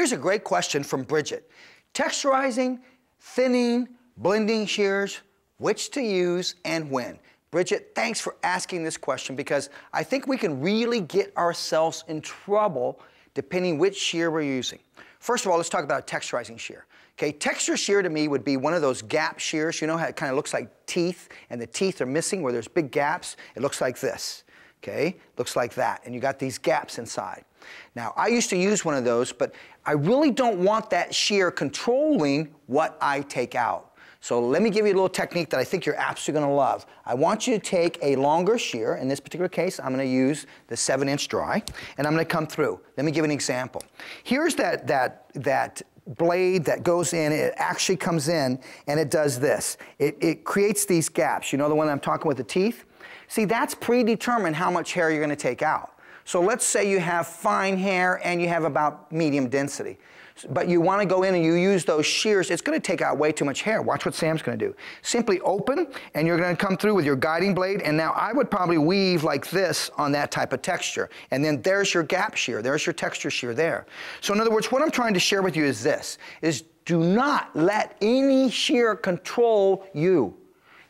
Here's a great question from Bridget. Texturizing, thinning, blending shears, which to use and when? Bridget, thanks for asking this question because I think we can really get ourselves in trouble depending which shear we're using. First of all, let's talk about texturizing shear. Okay, texture shear to me would be one of those gap shears. You know how it kind of looks like teeth, and the teeth are missing where there's big gaps? It looks like this okay? Looks like that, and you got these gaps inside. Now, I used to use one of those, but I really don't want that shear controlling what I take out. So let me give you a little technique that I think you're absolutely gonna love. I want you to take a longer shear. In this particular case, I'm gonna use the seven inch dry, and I'm gonna come through. Let me give an example. Here's that, that, that blade that goes in, it actually comes in and it does this. It, it creates these gaps. You know the one I'm talking with the teeth? See, that's predetermined how much hair you're going to take out. So let's say you have fine hair and you have about medium density. But you want to go in and you use those shears. It's going to take out way too much hair. Watch what Sam's going to do. Simply open and you're going to come through with your guiding blade. And now I would probably weave like this on that type of texture. And then there's your gap shear. There's your texture shear there. So in other words, what I'm trying to share with you is this, is do not let any shear control you.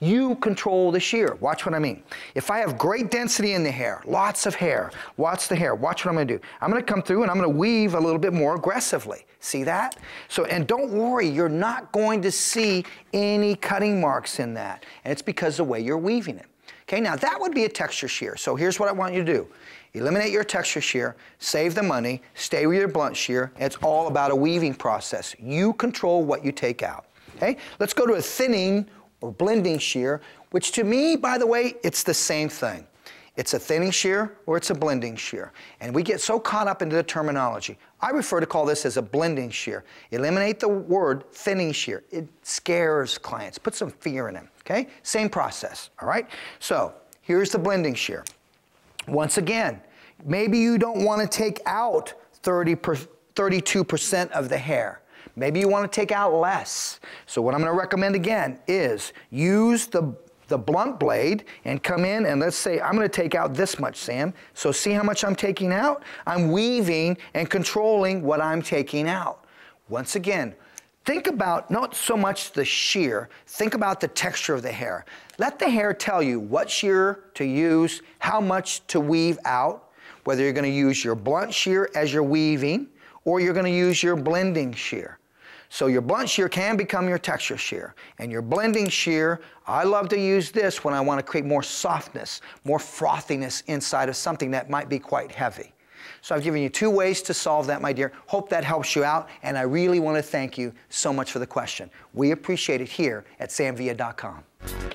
You control the shear. Watch what I mean. If I have great density in the hair, lots of hair, watch the hair, watch what I'm gonna do. I'm gonna come through and I'm gonna weave a little bit more aggressively. See that? So, and don't worry, you're not going to see any cutting marks in that. And it's because the way you're weaving it. Okay, now that would be a texture shear. So here's what I want you to do. Eliminate your texture shear, save the money, stay with your blunt shear. It's all about a weaving process. You control what you take out. Okay, let's go to a thinning or blending shear, which to me, by the way, it's the same thing. It's a thinning shear or it's a blending shear. And we get so caught up into the terminology. I refer to call this as a blending shear. Eliminate the word thinning shear. It scares clients. Put some fear in them, okay? Same process, all right? So here's the blending shear. Once again, maybe you don't want to take out 30 per, 32% of the hair. Maybe you want to take out less. So what I'm going to recommend again is use the, the blunt blade and come in and let's say I'm going to take out this much, Sam. So see how much I'm taking out? I'm weaving and controlling what I'm taking out. Once again, think about not so much the shear, think about the texture of the hair. Let the hair tell you what shear to use, how much to weave out, whether you're gonna use your blunt shear as you're weaving, or you're going to use your blending shear. So your blunt shear can become your texture shear. And your blending shear, I love to use this when I want to create more softness, more frothiness inside of something that might be quite heavy. So I've given you two ways to solve that, my dear. Hope that helps you out, and I really want to thank you so much for the question. We appreciate it here at samvia.com.